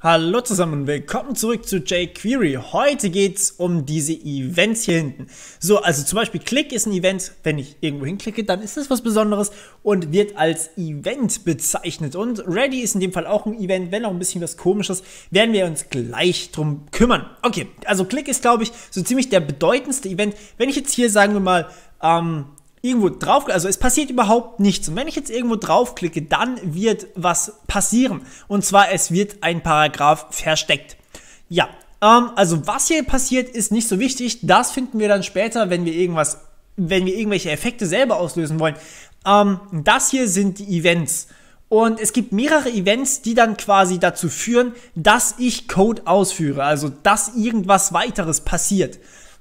Hallo zusammen, willkommen zurück zu jQuery. Heute geht's um diese Events hier hinten. So, also zum Beispiel Klick ist ein Event. Wenn ich irgendwo hinklicke, dann ist das was Besonderes und wird als Event bezeichnet. Und Ready ist in dem Fall auch ein Event, wenn auch ein bisschen was Komisches. Werden wir uns gleich drum kümmern. Okay, also Klick ist, glaube ich, so ziemlich der bedeutendste Event. Wenn ich jetzt hier, sagen wir mal, ähm, irgendwo drauf, also es passiert überhaupt nichts. Und wenn ich jetzt irgendwo draufklicke, dann wird was passieren. Und zwar, es wird ein Paragraph versteckt. Ja, ähm, also was hier passiert, ist nicht so wichtig. Das finden wir dann später, wenn wir irgendwas, wenn wir irgendwelche Effekte selber auslösen wollen. Ähm, das hier sind die Events. Und es gibt mehrere Events, die dann quasi dazu führen, dass ich Code ausführe, also dass irgendwas weiteres passiert.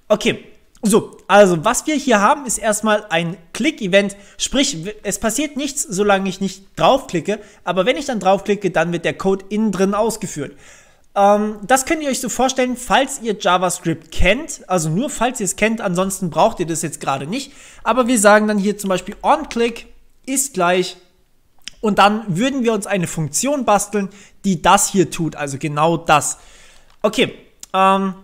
Okay, so, also was wir hier haben, ist erstmal ein klick event Sprich, es passiert nichts, solange ich nicht draufklicke. Aber wenn ich dann draufklicke, dann wird der Code innen drin ausgeführt. Ähm, das könnt ihr euch so vorstellen, falls ihr JavaScript kennt. Also nur falls ihr es kennt, ansonsten braucht ihr das jetzt gerade nicht. Aber wir sagen dann hier zum Beispiel onClick ist gleich. Und dann würden wir uns eine Funktion basteln, die das hier tut. Also genau das. Okay, ähm,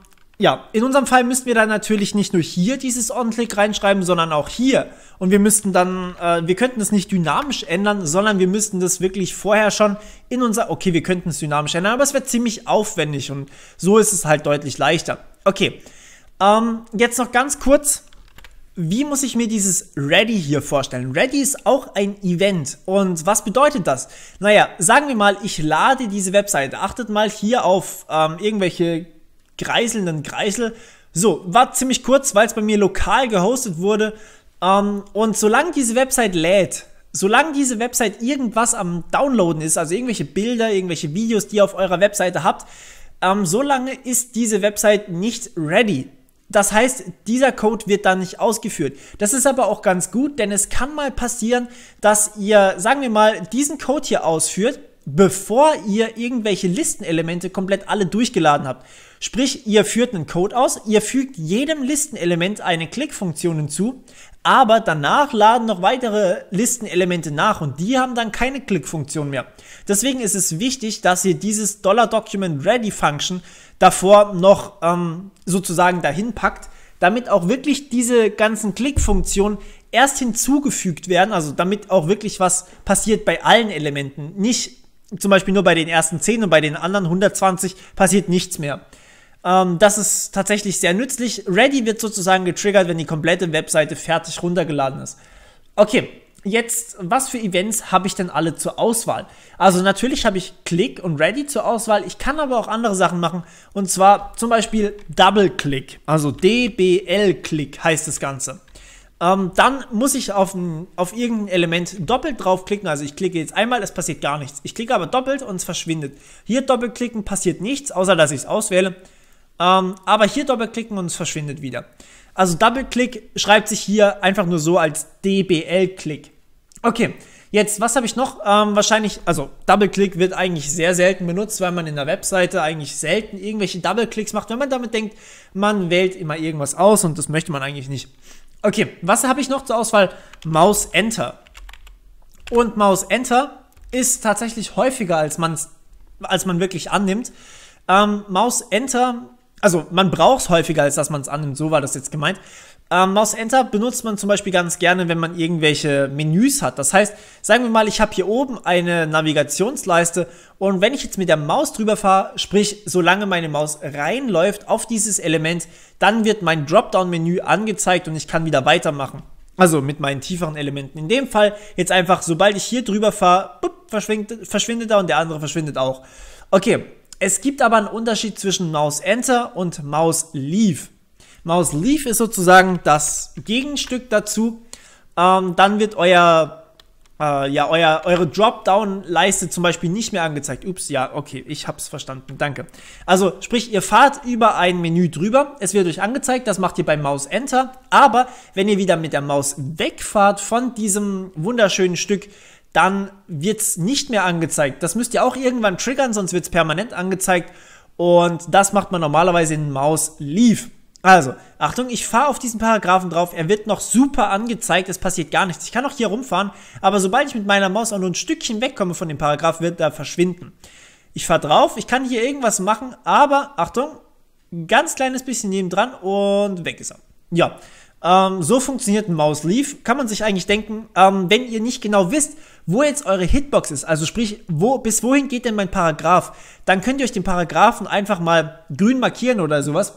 ja, in unserem Fall müssten wir dann natürlich nicht nur hier dieses On-Click reinschreiben, sondern auch hier. Und wir müssten dann, äh, wir könnten es nicht dynamisch ändern, sondern wir müssten das wirklich vorher schon in unser, okay, wir könnten es dynamisch ändern, aber es wäre ziemlich aufwendig und so ist es halt deutlich leichter. Okay, ähm, jetzt noch ganz kurz, wie muss ich mir dieses Ready hier vorstellen? Ready ist auch ein Event. Und was bedeutet das? Naja, sagen wir mal, ich lade diese Webseite. Achtet mal hier auf ähm, irgendwelche kreiselnden Kreisel. So, war ziemlich kurz, weil es bei mir lokal gehostet wurde. Ähm, und solange diese Website lädt, solange diese Website irgendwas am Downloaden ist, also irgendwelche Bilder, irgendwelche Videos, die ihr auf eurer Webseite habt, ähm, solange ist diese Website nicht ready. Das heißt, dieser Code wird dann nicht ausgeführt. Das ist aber auch ganz gut, denn es kann mal passieren, dass ihr, sagen wir mal, diesen Code hier ausführt, bevor ihr irgendwelche Listenelemente komplett alle durchgeladen habt. Sprich, ihr führt einen Code aus, ihr fügt jedem Listenelement eine Klickfunktion hinzu, aber danach laden noch weitere Listenelemente nach und die haben dann keine Klickfunktion mehr. Deswegen ist es wichtig, dass ihr dieses $Document_Ready_Function davor noch ähm, sozusagen dahin packt, damit auch wirklich diese ganzen Klickfunktionen erst hinzugefügt werden, also damit auch wirklich was passiert bei allen Elementen, nicht zum Beispiel nur bei den ersten 10 und bei den anderen 120 passiert nichts mehr. Ähm, das ist tatsächlich sehr nützlich. Ready wird sozusagen getriggert, wenn die komplette Webseite fertig runtergeladen ist. Okay, jetzt, was für Events habe ich denn alle zur Auswahl? Also natürlich habe ich Click und Ready zur Auswahl. Ich kann aber auch andere Sachen machen. Und zwar zum Beispiel Double Click, also DBL Click heißt das Ganze. Ähm, dann muss ich auf, ein, auf irgendein Element doppelt draufklicken. Also ich klicke jetzt einmal, es passiert gar nichts. Ich klicke aber doppelt und es verschwindet. Hier doppelt klicken passiert nichts, außer dass ich es auswähle. Ähm, aber hier doppelklicken und es verschwindet wieder. Also Double-Click schreibt sich hier einfach nur so als DBL-Click. Okay, jetzt, was habe ich noch? Ähm, wahrscheinlich, also Double-Click wird eigentlich sehr selten benutzt, weil man in der Webseite eigentlich selten irgendwelche Double-Clicks macht, wenn man damit denkt, man wählt immer irgendwas aus und das möchte man eigentlich nicht. Okay, was habe ich noch zur Auswahl? Maus-Enter. Und Maus-Enter ist tatsächlich häufiger, als, man's, als man wirklich annimmt. Ähm, Maus-Enter also man braucht es häufiger, als dass man es annimmt. So war das jetzt gemeint. Ähm, Maus Enter benutzt man zum Beispiel ganz gerne, wenn man irgendwelche Menüs hat. Das heißt, sagen wir mal, ich habe hier oben eine Navigationsleiste und wenn ich jetzt mit der Maus drüber fahre, sprich, solange meine Maus reinläuft auf dieses Element, dann wird mein Dropdown-Menü angezeigt und ich kann wieder weitermachen. Also mit meinen tieferen Elementen. In dem Fall jetzt einfach, sobald ich hier drüber fahre, verschwindet, verschwindet er und der andere verschwindet auch. Okay, es gibt aber einen Unterschied zwischen Maus Enter und Maus Leave. Maus Leave ist sozusagen das Gegenstück dazu. Ähm, dann wird euer, äh, ja, euer, eure Dropdown-Leiste zum Beispiel nicht mehr angezeigt. Ups, ja, okay, ich hab's verstanden, danke. Also, sprich, ihr fahrt über ein Menü drüber, es wird euch angezeigt, das macht ihr bei Maus Enter, aber wenn ihr wieder mit der Maus wegfahrt von diesem wunderschönen Stück, dann wird es nicht mehr angezeigt. Das müsst ihr auch irgendwann triggern, sonst wird es permanent angezeigt. Und das macht man normalerweise in Maus Leave. Also, Achtung, ich fahre auf diesen Paragraphen drauf, er wird noch super angezeigt, es passiert gar nichts. Ich kann auch hier rumfahren, aber sobald ich mit meiner Maus auch nur ein Stückchen wegkomme von dem Paragraph, wird er verschwinden. Ich fahre drauf, ich kann hier irgendwas machen, aber Achtung, ganz kleines bisschen nebendran und weg ist er. Ja, ähm, so funktioniert ein Mouse Leaf. Kann man sich eigentlich denken, ähm, wenn ihr nicht genau wisst, wo jetzt eure Hitbox ist, also sprich, wo, bis wohin geht denn mein Paragraph, dann könnt ihr euch den Paragraphen einfach mal grün markieren oder sowas.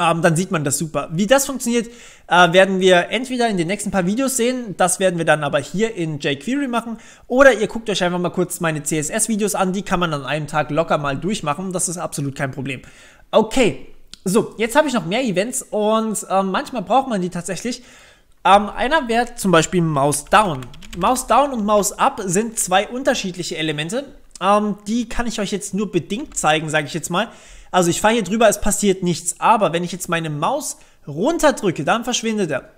Ähm, dann sieht man das super. Wie das funktioniert, äh, werden wir entweder in den nächsten paar Videos sehen, das werden wir dann aber hier in jQuery machen, oder ihr guckt euch einfach mal kurz meine CSS-Videos an, die kann man an einem Tag locker mal durchmachen, das ist absolut kein Problem. Okay, so, jetzt habe ich noch mehr Events und äh, manchmal braucht man die tatsächlich. Ähm, einer wäre zum Beispiel Mouse Down. Mouse Down und Mouse Up sind zwei unterschiedliche Elemente. Ähm, die kann ich euch jetzt nur bedingt zeigen, sage ich jetzt mal. Also ich fahre hier drüber, es passiert nichts. Aber wenn ich jetzt meine Maus runterdrücke, dann verschwindet er.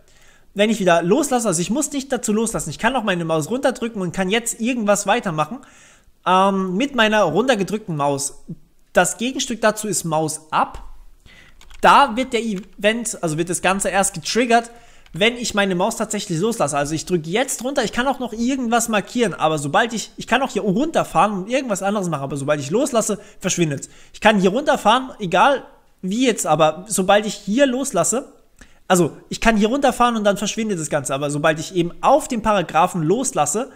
Wenn ich wieder loslasse, also ich muss nicht dazu loslassen. Ich kann auch meine Maus runterdrücken und kann jetzt irgendwas weitermachen ähm, mit meiner runtergedrückten Maus. Das Gegenstück dazu ist Maus Up da wird der Event, also wird das Ganze erst getriggert, wenn ich meine Maus tatsächlich loslasse. Also ich drücke jetzt runter, ich kann auch noch irgendwas markieren, aber sobald ich, ich kann auch hier runterfahren und irgendwas anderes machen, aber sobald ich loslasse, verschwindet Ich kann hier runterfahren, egal wie jetzt, aber sobald ich hier loslasse, also ich kann hier runterfahren und dann verschwindet das Ganze, aber sobald ich eben auf den Paragraphen loslasse,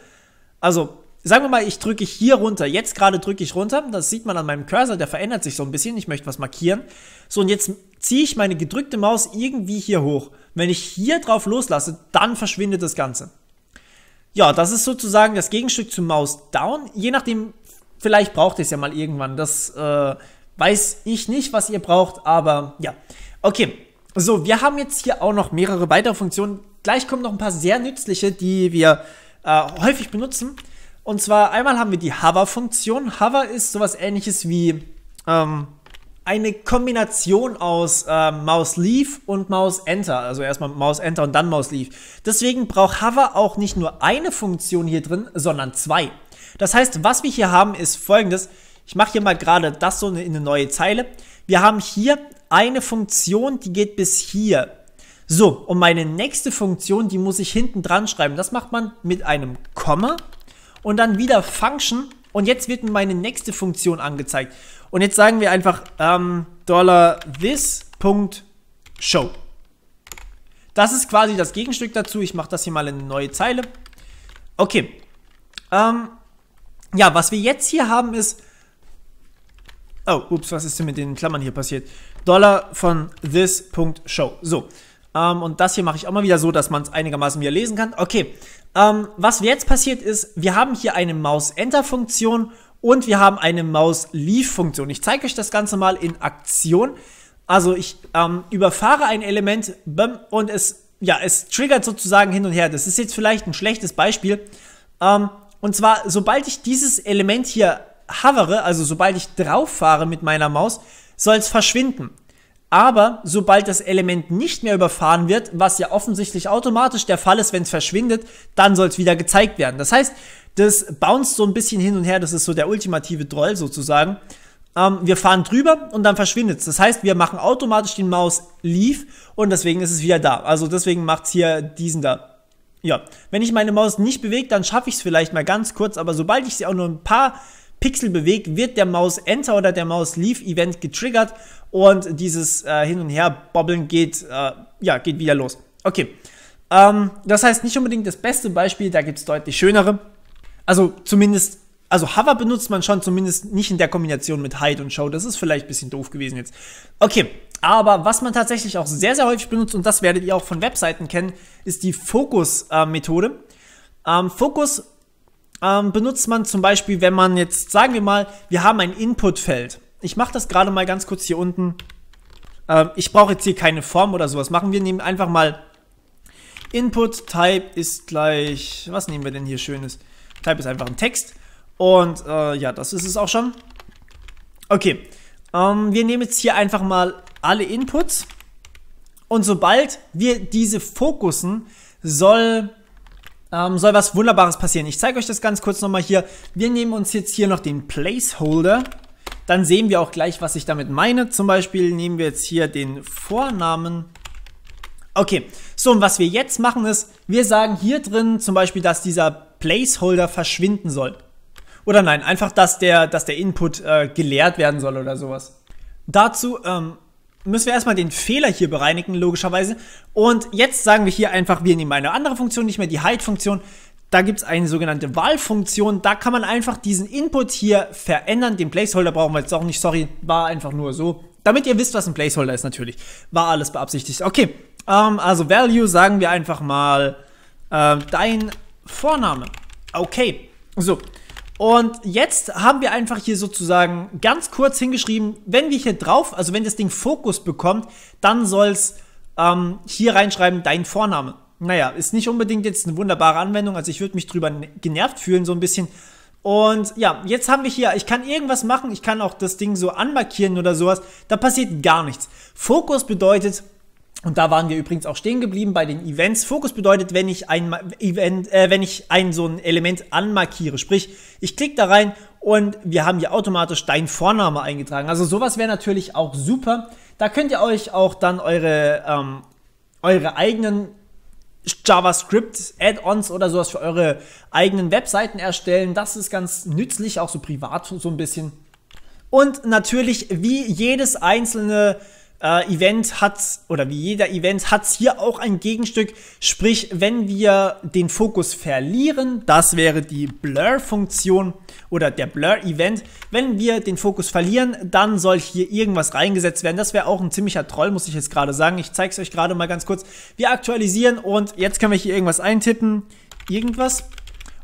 also sagen wir mal, ich drücke hier runter, jetzt gerade drücke ich runter, das sieht man an meinem Cursor, der verändert sich so ein bisschen, ich möchte was markieren. So und jetzt ziehe ich meine gedrückte Maus irgendwie hier hoch. Wenn ich hier drauf loslasse, dann verschwindet das Ganze. Ja, das ist sozusagen das Gegenstück zu Maus Down. Je nachdem, vielleicht braucht ihr es ja mal irgendwann. Das äh, weiß ich nicht, was ihr braucht, aber ja. Okay, so, wir haben jetzt hier auch noch mehrere weitere Funktionen. Gleich kommen noch ein paar sehr nützliche, die wir äh, häufig benutzen. Und zwar einmal haben wir die Hover-Funktion. Hover ist sowas ähnliches wie, ähm, eine Kombination aus äh, Maus Leave und Mouse Enter. Also erstmal Mouse Enter und dann Mouse Leave. Deswegen braucht Hover auch nicht nur eine Funktion hier drin, sondern zwei. Das heißt, was wir hier haben, ist folgendes. Ich mache hier mal gerade das so in eine neue Zeile. Wir haben hier eine Funktion, die geht bis hier. So, und meine nächste Funktion, die muss ich hinten dran schreiben. Das macht man mit einem Komma und dann wieder Function. Und jetzt wird meine nächste Funktion angezeigt. Und jetzt sagen wir einfach ähm, Dollar this.show. Das ist quasi das Gegenstück dazu. Ich mache das hier mal in eine neue Zeile. Okay. Ähm, ja, was wir jetzt hier haben ist... Oh, ups, was ist denn mit den Klammern hier passiert? Dollar von this.show. So. Ähm, und das hier mache ich auch mal wieder so, dass man es einigermaßen wieder lesen kann. Okay. Ähm, was jetzt passiert ist, wir haben hier eine Maus-Enter-Funktion und wir haben eine Maus-Leave-Funktion. Ich zeige euch das Ganze mal in Aktion. Also ich ähm, überfahre ein Element und es, ja, es triggert sozusagen hin und her. Das ist jetzt vielleicht ein schlechtes Beispiel. Ähm, und zwar, sobald ich dieses Element hier hovere, also sobald ich drauf fahre mit meiner Maus, soll es verschwinden. Aber sobald das Element nicht mehr überfahren wird, was ja offensichtlich automatisch der Fall ist, wenn es verschwindet, dann soll es wieder gezeigt werden. Das heißt, das bounced so ein bisschen hin und her. Das ist so der ultimative Droll sozusagen. Ähm, wir fahren drüber und dann verschwindet es. Das heißt, wir machen automatisch den Maus Leave und deswegen ist es wieder da. Also deswegen macht es hier diesen da. Ja, wenn ich meine Maus nicht bewege, dann schaffe ich es vielleicht mal ganz kurz, aber sobald ich sie auch nur ein paar Pixel bewege, wird der Maus Enter oder der Maus Leave Event getriggert und dieses äh, Hin und Her Bobbeln geht, äh, ja, geht wieder los. Okay, ähm, das heißt nicht unbedingt das beste Beispiel, da gibt es deutlich schönere. Also zumindest, also Hover benutzt man schon, zumindest nicht in der Kombination mit Hide und Show. Das ist vielleicht ein bisschen doof gewesen jetzt. Okay, aber was man tatsächlich auch sehr, sehr häufig benutzt, und das werdet ihr auch von Webseiten kennen, ist die Fokus-Methode. Ähm, Fokus ähm, benutzt man zum Beispiel, wenn man jetzt, sagen wir mal, wir haben ein Input-Feld. Ich mache das gerade mal ganz kurz hier unten. Ähm, ich brauche jetzt hier keine Form oder sowas machen. Wir nehmen einfach mal Input Type ist gleich, was nehmen wir denn hier Schönes? Type ist einfach ein Text. Und äh, ja, das ist es auch schon. Okay, ähm, wir nehmen jetzt hier einfach mal alle Inputs. Und sobald wir diese fokussen, soll, ähm, soll was Wunderbares passieren. Ich zeige euch das ganz kurz nochmal hier. Wir nehmen uns jetzt hier noch den Placeholder. Dann sehen wir auch gleich, was ich damit meine. Zum Beispiel nehmen wir jetzt hier den Vornamen. Okay, so und was wir jetzt machen ist, wir sagen hier drin zum Beispiel, dass dieser Placeholder verschwinden soll. Oder nein, einfach, dass der, dass der Input äh, geleert werden soll oder sowas. Dazu ähm, müssen wir erstmal den Fehler hier bereinigen, logischerweise. Und jetzt sagen wir hier einfach, wir nehmen eine andere Funktion, nicht mehr die Hide-Funktion. Da gibt es eine sogenannte Wahlfunktion. Da kann man einfach diesen Input hier verändern. Den Placeholder brauchen wir jetzt auch nicht. Sorry, war einfach nur so. Damit ihr wisst, was ein Placeholder ist natürlich. War alles beabsichtigt. Okay, ähm, also Value sagen wir einfach mal äh, dein Vorname. Okay, so. Und jetzt haben wir einfach hier sozusagen ganz kurz hingeschrieben, wenn wir hier drauf, also wenn das Ding Fokus bekommt, dann soll es ähm, hier reinschreiben, dein Vorname. Naja, ist nicht unbedingt jetzt eine wunderbare Anwendung, also ich würde mich drüber ne-, genervt fühlen, so ein bisschen. Und ja, jetzt haben wir hier, ich kann irgendwas machen, ich kann auch das Ding so anmarkieren oder sowas, da passiert gar nichts. Fokus bedeutet, und da waren wir übrigens auch stehen geblieben bei den Events. Fokus bedeutet, wenn ich ein Event, äh, wenn ich ein so ein Element anmarkiere, sprich, ich klicke da rein und wir haben hier automatisch dein Vorname eingetragen. Also sowas wäre natürlich auch super. Da könnt ihr euch auch dann eure ähm, eure eigenen JavaScript Add-ons oder sowas für eure eigenen Webseiten erstellen. Das ist ganz nützlich, auch so privat so ein bisschen. Und natürlich wie jedes einzelne äh, Event hat, oder wie jeder Event, hat es hier auch ein Gegenstück. Sprich, wenn wir den Fokus verlieren, das wäre die Blur-Funktion oder der Blur-Event. Wenn wir den Fokus verlieren, dann soll hier irgendwas reingesetzt werden. Das wäre auch ein ziemlicher Troll, muss ich jetzt gerade sagen. Ich zeige es euch gerade mal ganz kurz. Wir aktualisieren und jetzt können wir hier irgendwas eintippen. Irgendwas.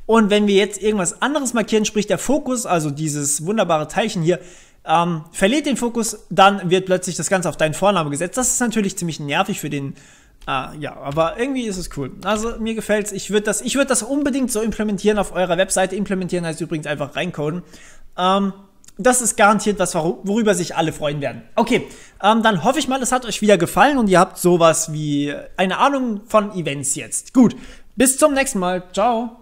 Und wenn wir jetzt irgendwas anderes markieren, sprich der Fokus, also dieses wunderbare Teilchen hier, ähm, verliert den Fokus, dann wird plötzlich das Ganze auf deinen Vornamen gesetzt. Das ist natürlich ziemlich nervig für den. Äh, ja, aber irgendwie ist es cool. Also mir gefällt es. Ich würde das, würd das unbedingt so implementieren auf eurer Webseite. Implementieren heißt übrigens einfach reincoden. Ähm, das ist garantiert was, worüber sich alle freuen werden. Okay, ähm, dann hoffe ich mal, es hat euch wieder gefallen und ihr habt sowas wie eine Ahnung von Events jetzt. Gut, bis zum nächsten Mal. Ciao.